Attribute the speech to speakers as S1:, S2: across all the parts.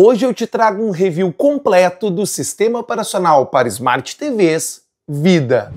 S1: Hoje eu te trago um review completo do sistema operacional para Smart TVs Vida.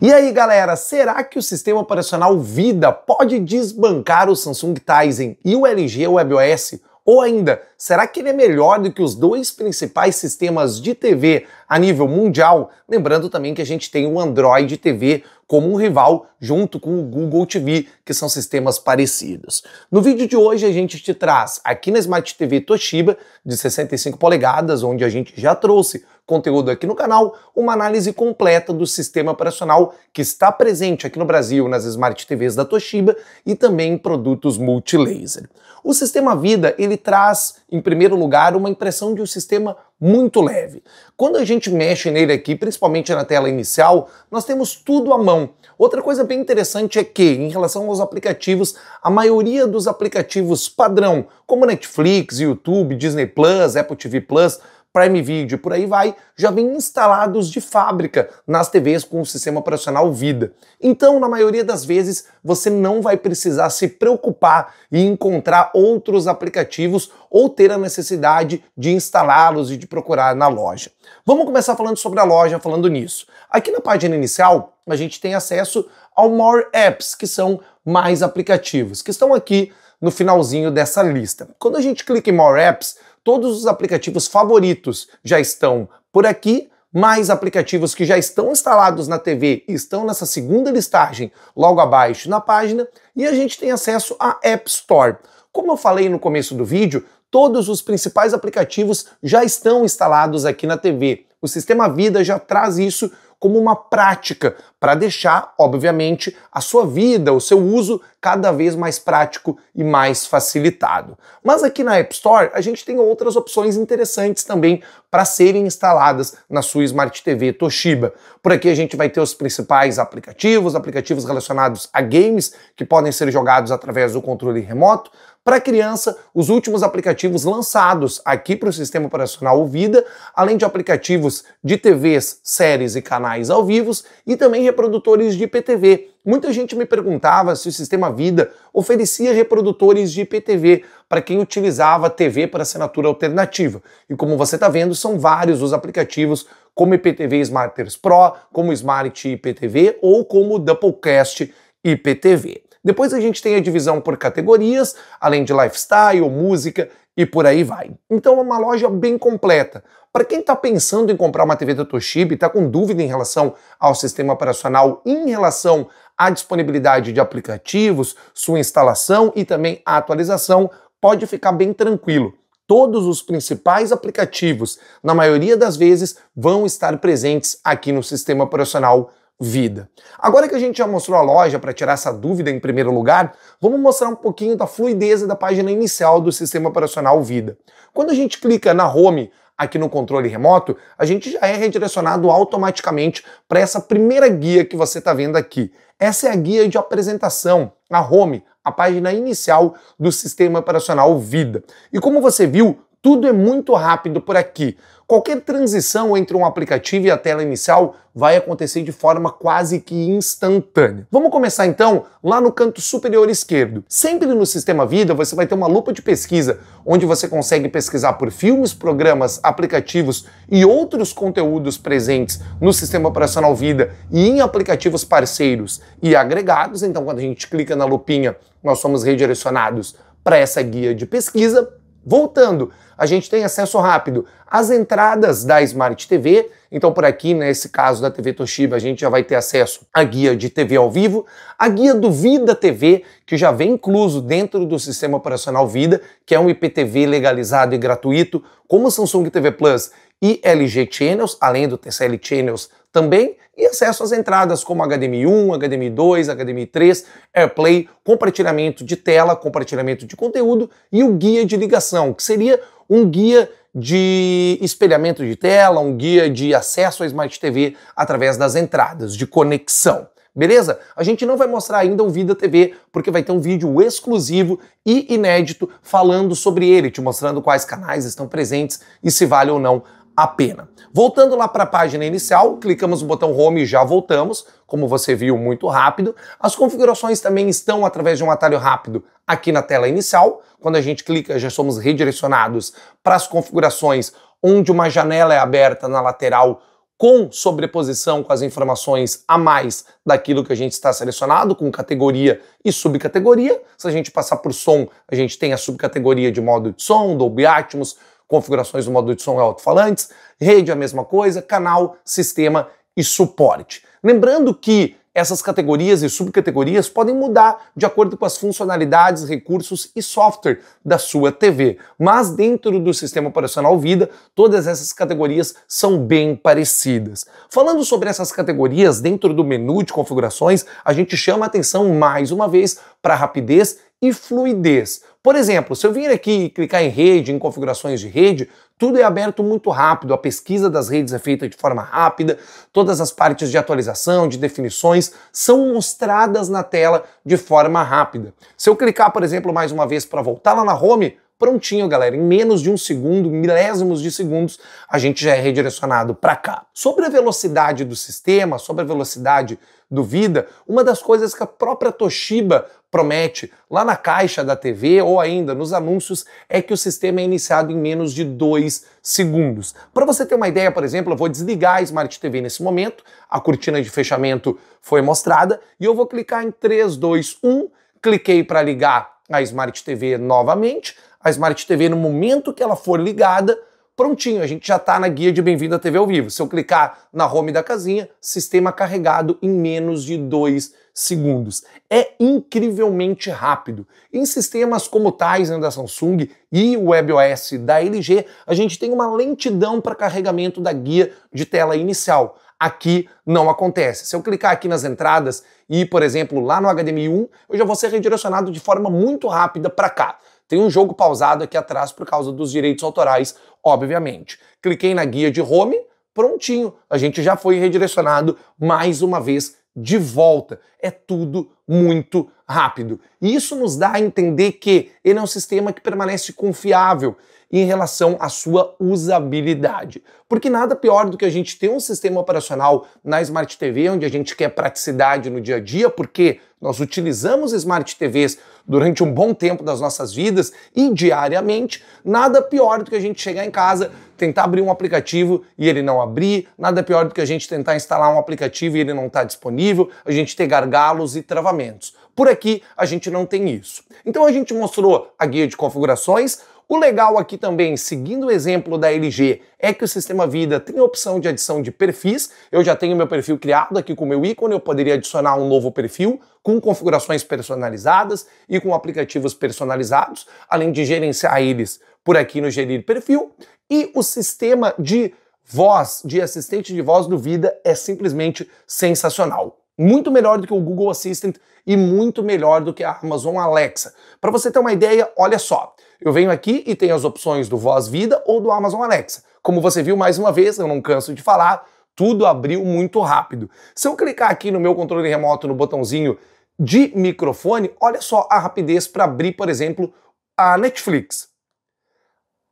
S1: E aí galera, será que o sistema operacional Vida pode desbancar o Samsung Tizen e o LG WebOS? Ou ainda, será que ele é melhor do que os dois principais sistemas de TV a nível mundial? Lembrando também que a gente tem o Android TV como um rival junto com o Google TV, que são sistemas parecidos. No vídeo de hoje a gente te traz aqui na Smart TV Toshiba de 65 polegadas, onde a gente já trouxe conteúdo aqui no canal, uma análise completa do sistema operacional que está presente aqui no Brasil nas Smart TVs da Toshiba e também em produtos multilaser. O sistema Vida, ele traz, em primeiro lugar, uma impressão de um sistema muito leve. Quando a gente mexe nele aqui, principalmente na tela inicial, nós temos tudo à mão. Outra coisa bem interessante é que, em relação aos aplicativos, a maioria dos aplicativos padrão, como Netflix, YouTube, Disney Plus, Apple TV Plus, Prime Video e por aí vai, já vem instalados de fábrica nas TVs com o sistema operacional Vida. Então, na maioria das vezes, você não vai precisar se preocupar e encontrar outros aplicativos ou ter a necessidade de instalá-los e de procurar na loja. Vamos começar falando sobre a loja, falando nisso. Aqui na página inicial, a gente tem acesso ao More Apps, que são mais aplicativos, que estão aqui no finalzinho dessa lista. Quando a gente clica em More Apps, Todos os aplicativos favoritos já estão por aqui, mais aplicativos que já estão instalados na TV estão nessa segunda listagem logo abaixo na página e a gente tem acesso à App Store. Como eu falei no começo do vídeo, todos os principais aplicativos já estão instalados aqui na TV. O sistema Vida já traz isso como uma prática, para deixar, obviamente, a sua vida, o seu uso cada vez mais prático e mais facilitado. Mas aqui na App Store a gente tem outras opções interessantes também para serem instaladas na sua Smart TV Toshiba. Por aqui a gente vai ter os principais aplicativos, aplicativos relacionados a games que podem ser jogados através do controle remoto, para criança, os últimos aplicativos lançados aqui para o sistema operacional Vida, além de aplicativos de TVs, séries e canais ao vivo, e também reprodutores de IPTV. Muita gente me perguntava se o sistema Vida oferecia reprodutores de IPTV para quem utilizava TV para assinatura alternativa. E como você está vendo, são vários os aplicativos como IPTV Smarters Pro, como Smart IPTV ou como Doublecast IPTV. Depois a gente tem a divisão por categorias, além de lifestyle, música e por aí vai. Então é uma loja bem completa. Para quem está pensando em comprar uma TV da Toshiba e está com dúvida em relação ao sistema operacional, em relação à disponibilidade de aplicativos, sua instalação e também a atualização, pode ficar bem tranquilo. Todos os principais aplicativos, na maioria das vezes, vão estar presentes aqui no sistema operacional vida. Agora que a gente já mostrou a loja para tirar essa dúvida em primeiro lugar, vamos mostrar um pouquinho da fluidez da página inicial do sistema operacional Vida. Quando a gente clica na home aqui no controle remoto, a gente já é redirecionado automaticamente para essa primeira guia que você está vendo aqui. Essa é a guia de apresentação, a home, a página inicial do sistema operacional Vida. E como você viu, tudo é muito rápido por aqui. Qualquer transição entre um aplicativo e a tela inicial vai acontecer de forma quase que instantânea. Vamos começar então lá no canto superior esquerdo. Sempre no sistema Vida você vai ter uma lupa de pesquisa, onde você consegue pesquisar por filmes, programas, aplicativos e outros conteúdos presentes no sistema operacional Vida e em aplicativos parceiros e agregados. Então, quando a gente clica na lupinha, nós somos redirecionados para essa guia de pesquisa. Voltando, a gente tem acesso rápido às entradas da Smart TV. Então, por aqui, nesse caso da TV Toshiba, a gente já vai ter acesso à guia de TV ao vivo, à guia do Vida TV, que já vem incluso dentro do sistema operacional Vida, que é um IPTV legalizado e gratuito, como Samsung TV Plus e LG Channels, além do TCL Channels também e acesso às entradas como HDMI1, HDMI2, HDMI3, AirPlay, compartilhamento de tela, compartilhamento de conteúdo e o guia de ligação, que seria um guia de espelhamento de tela, um guia de acesso à Smart TV através das entradas de conexão. Beleza? A gente não vai mostrar ainda o Vida TV, porque vai ter um vídeo exclusivo e inédito falando sobre ele, te mostrando quais canais estão presentes e se vale ou não a pena. Voltando lá para a página inicial, clicamos no botão Home e já voltamos. Como você viu, muito rápido. As configurações também estão através de um atalho rápido aqui na tela inicial. Quando a gente clica, já somos redirecionados para as configurações onde uma janela é aberta na lateral com sobreposição com as informações a mais daquilo que a gente está selecionado, com categoria e subcategoria. Se a gente passar por som, a gente tem a subcategoria de modo de som, Dolby Atmos, configurações do modo de som e é alto-falantes, rede é a mesma coisa, canal, sistema e suporte. Lembrando que essas categorias e subcategorias podem mudar de acordo com as funcionalidades, recursos e software da sua TV, mas dentro do sistema operacional Vida, todas essas categorias são bem parecidas. Falando sobre essas categorias dentro do menu de configurações, a gente chama atenção mais uma vez para rapidez e fluidez. Por exemplo, se eu vir aqui e clicar em rede, em configurações de rede, tudo é aberto muito rápido, a pesquisa das redes é feita de forma rápida, todas as partes de atualização, de definições, são mostradas na tela de forma rápida. Se eu clicar, por exemplo, mais uma vez para voltar lá na home, prontinho, galera. Em menos de um segundo, milésimos de segundos, a gente já é redirecionado para cá. Sobre a velocidade do sistema, sobre a velocidade do Vida, uma das coisas que a própria Toshiba promete lá na caixa da TV ou ainda nos anúncios é que o sistema é iniciado em menos de dois segundos. Para você ter uma ideia, por exemplo, eu vou desligar a Smart TV nesse momento, a cortina de fechamento foi mostrada e eu vou clicar em 3, 2, 1, cliquei para ligar a Smart TV novamente. A Smart TV, no momento que ela for ligada, prontinho, a gente já está na guia de Bem-vindo à TV ao vivo. Se eu clicar na home da casinha, sistema carregado em menos de 2 segundos. É incrivelmente rápido. Em sistemas como tais né, da Samsung e o WebOS da LG, a gente tem uma lentidão para carregamento da guia de tela inicial aqui não acontece. Se eu clicar aqui nas entradas e, por exemplo, lá no HDMI 1, eu já vou ser redirecionado de forma muito rápida para cá. Tem um jogo pausado aqui atrás por causa dos direitos autorais, obviamente. Cliquei na guia de home, prontinho, a gente já foi redirecionado mais uma vez de volta. É tudo muito rápido. E isso nos dá a entender que ele é um sistema que permanece confiável em relação à sua usabilidade. Porque nada pior do que a gente ter um sistema operacional na Smart TV, onde a gente quer praticidade no dia a dia, porque nós utilizamos Smart TVs durante um bom tempo das nossas vidas e diariamente, nada pior do que a gente chegar em casa, tentar abrir um aplicativo e ele não abrir, nada pior do que a gente tentar instalar um aplicativo e ele não está disponível, a gente ter gargalos e travamentos. Por aqui a gente não tem isso. Então a gente mostrou a guia de configurações, o legal aqui também, seguindo o exemplo da LG, é que o sistema Vida tem a opção de adição de perfis. Eu já tenho meu perfil criado aqui com o meu ícone, eu poderia adicionar um novo perfil com configurações personalizadas e com aplicativos personalizados, além de gerenciar eles por aqui no Gerir Perfil. E o sistema de voz, de assistente de voz do Vida é simplesmente sensacional. Muito melhor do que o Google Assistant e muito melhor do que a Amazon Alexa. Para você ter uma ideia, olha só. Eu venho aqui e tenho as opções do Voz Vida ou do Amazon Alexa. Como você viu mais uma vez, eu não canso de falar, tudo abriu muito rápido. Se eu clicar aqui no meu controle remoto no botãozinho de microfone, olha só a rapidez para abrir, por exemplo, a Netflix.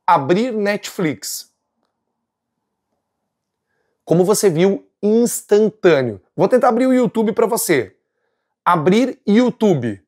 S1: Abrir Netflix. Como você viu, instantâneo. Vou tentar abrir o YouTube para você. Abrir YouTube.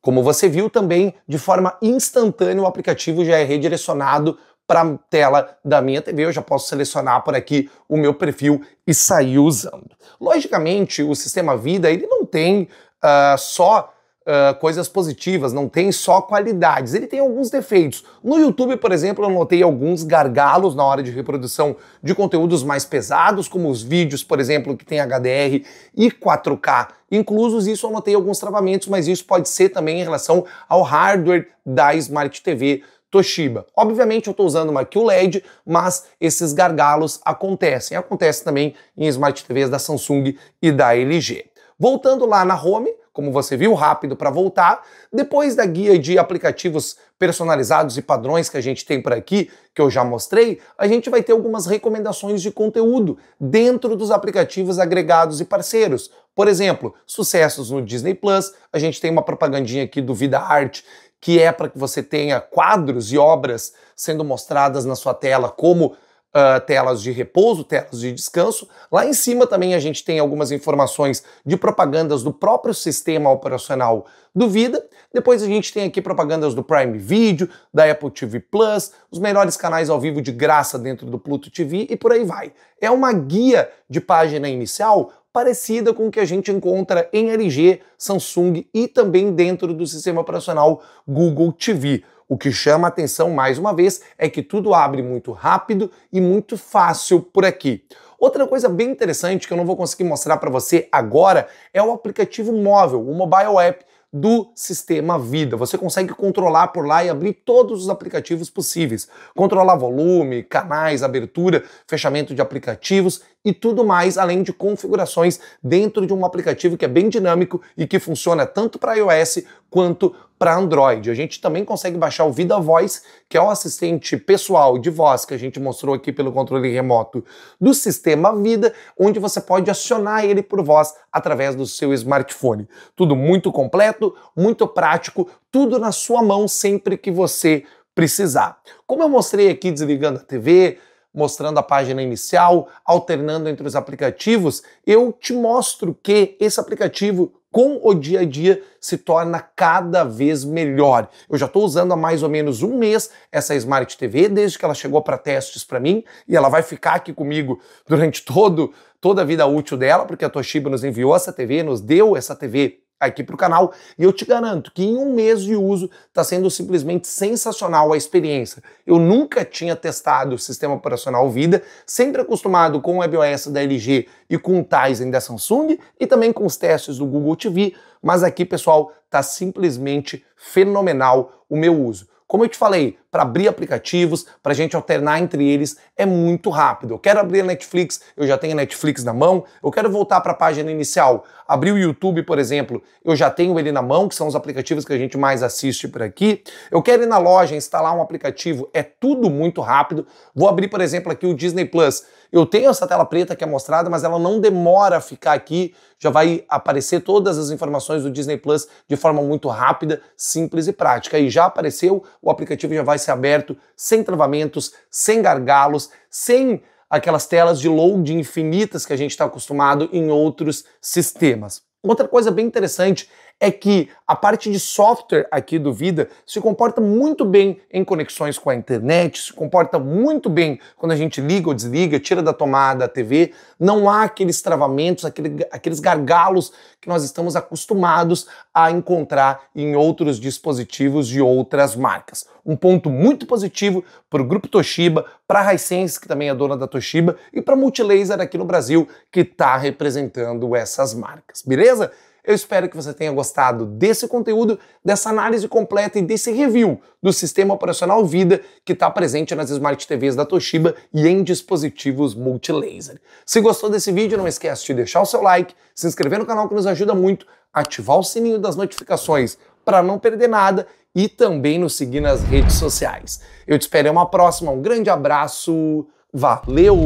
S1: Como você viu também, de forma instantânea o aplicativo já é redirecionado para a tela da minha TV, eu já posso selecionar por aqui o meu perfil e sair usando. Logicamente, o sistema Vida ele não tem uh, só Uh, coisas positivas, não tem só qualidades, ele tem alguns defeitos. No YouTube, por exemplo, eu notei alguns gargalos na hora de reprodução de conteúdos mais pesados, como os vídeos, por exemplo, que tem HDR e 4K inclusos, isso eu notei alguns travamentos, mas isso pode ser também em relação ao hardware da Smart TV Toshiba. Obviamente eu estou usando uma QLED, mas esses gargalos acontecem. Acontece também em Smart TVs da Samsung e da LG. Voltando lá na home, como você viu, rápido para voltar. Depois da guia de aplicativos personalizados e padrões que a gente tem por aqui, que eu já mostrei, a gente vai ter algumas recomendações de conteúdo dentro dos aplicativos agregados e parceiros. Por exemplo, sucessos no Disney Plus, a gente tem uma propagandinha aqui do Vida Arte que é para que você tenha quadros e obras sendo mostradas na sua tela como uh, telas de repouso, telas de descanso. Lá em cima também a gente tem algumas informações de propagandas do próprio sistema operacional do Vida. Depois a gente tem aqui propagandas do Prime Video, da Apple TV Plus, os melhores canais ao vivo de graça dentro do Pluto TV e por aí vai. É uma guia de página inicial parecida com o que a gente encontra em LG, Samsung e também dentro do sistema operacional Google TV. O que chama a atenção mais uma vez é que tudo abre muito rápido e muito fácil por aqui. Outra coisa bem interessante que eu não vou conseguir mostrar para você agora é o aplicativo móvel, o mobile app do sistema Vida. Você consegue controlar por lá e abrir todos os aplicativos possíveis. Controlar volume, canais, abertura, fechamento de aplicativos e tudo mais, além de configurações dentro de um aplicativo que é bem dinâmico e que funciona tanto para iOS quanto para Android. A gente também consegue baixar o Vida Voice, que é o assistente pessoal de voz que a gente mostrou aqui pelo controle remoto do sistema Vida, onde você pode acionar ele por voz através do seu smartphone. Tudo muito completo muito prático, tudo na sua mão sempre que você precisar. Como eu mostrei aqui desligando a TV, mostrando a página inicial, alternando entre os aplicativos, eu te mostro que esse aplicativo com o dia a dia se torna cada vez melhor. Eu já estou usando há mais ou menos um mês essa Smart TV, desde que ela chegou para testes para mim, e ela vai ficar aqui comigo durante todo, toda a vida útil dela, porque a Toshiba nos enviou essa TV, nos deu essa TV aqui para o canal e eu te garanto que em um mês de uso está sendo simplesmente sensacional a experiência. Eu nunca tinha testado o sistema operacional Vida, sempre acostumado com o WebOS da LG e com o Tizen da Samsung e também com os testes do Google TV, mas aqui pessoal está simplesmente fenomenal o meu uso. Como eu te falei, para abrir aplicativos, para a gente alternar entre eles, é muito rápido. Eu quero abrir a Netflix, eu já tenho a Netflix na mão, eu quero voltar para a página inicial, abrir o YouTube, por exemplo, eu já tenho ele na mão, que são os aplicativos que a gente mais assiste por aqui. Eu quero ir na loja, instalar um aplicativo, é tudo muito rápido. Vou abrir, por exemplo, aqui o Disney Plus. Eu tenho essa tela preta que é mostrada, mas ela não demora a ficar aqui, já vai aparecer todas as informações do Disney Plus de forma muito rápida, simples e prática. E já apareceu, o aplicativo já vai ser aberto sem travamentos, sem gargalos, sem aquelas telas de load infinitas que a gente está acostumado em outros sistemas. Outra coisa bem interessante é que a parte de software aqui do Vida se comporta muito bem em conexões com a internet, se comporta muito bem quando a gente liga ou desliga, tira da tomada a TV. Não há aqueles travamentos, aquele, aqueles gargalos que nós estamos acostumados a encontrar em outros dispositivos de outras marcas. Um ponto muito positivo para o grupo Toshiba, para a Hisense, que também é dona da Toshiba, e para a Multilaser aqui no Brasil, que está representando essas marcas, beleza? beleza? Eu espero que você tenha gostado desse conteúdo, dessa análise completa e desse review do sistema operacional Vida que está presente nas Smart TVs da Toshiba e em dispositivos multilaser. Se gostou desse vídeo, não esquece de deixar o seu like, se inscrever no canal que nos ajuda muito, ativar o sininho das notificações para não perder nada e também nos seguir nas redes sociais. Eu te espero em uma próxima, um grande abraço, valeu!